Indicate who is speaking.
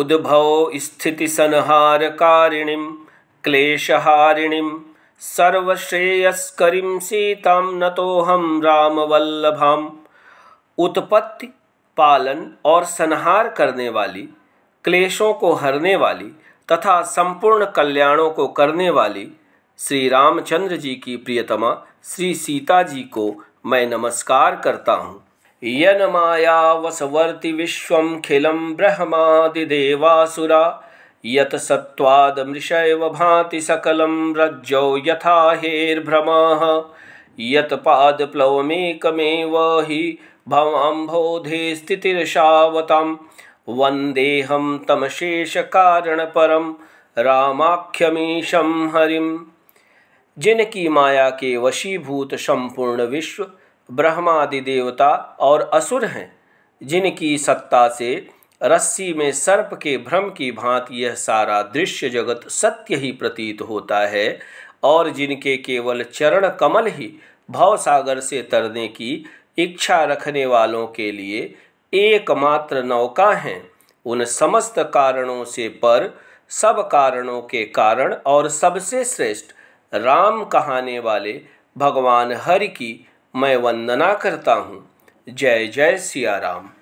Speaker 1: उद्भव स्थितिसंहारकारिणीं क्लेशहारिणीं सर्वश्रेयस्करीं सीतां नतोऽहं रामवल्लभाम उत्पत्ति पालन और संहार करने वाली क्लेशों को हरने वाली तथा संपूर्ण कल्याणों को करने वाली श्री रामचंद्र जी की प्रियतमा श्री सीता जी को मैं नमस्कार करता हूँ यन माया वसवर्ति खिलम ब्रह्मादिदेवासुरा यत सत्वादमृषैव भाति सकलं रज्जो यथा हेर्भ्रमाः यत पादप्लवमेकमेव हि भवाम्भोधे स्थितिर्षावतां वन्देऽहं तमशेषकारणपरं रामाख्यमीशं हरिं जिनकी माया के वशीभूत संपूर्ण विश्व ब्रह्मा आदि देवता और असुर हैं जिनकी सत्ता से रस्सी में सर्प के भ्रम की भांति यह सारा दृश्य जगत सत्य ही प्रतीत होता है और जिनके केवल चरण कमल ही भवसागर से तरने की इच्छा रखने वालों के लिए एकमात्र नौका हैं उन समस्त कारणों से पर सब कारणों के कारण और सबसे श्रेष्ठ राम कहाने वाले भगवान हरि की मैं वंदना करता हूँ जय जय सियाराम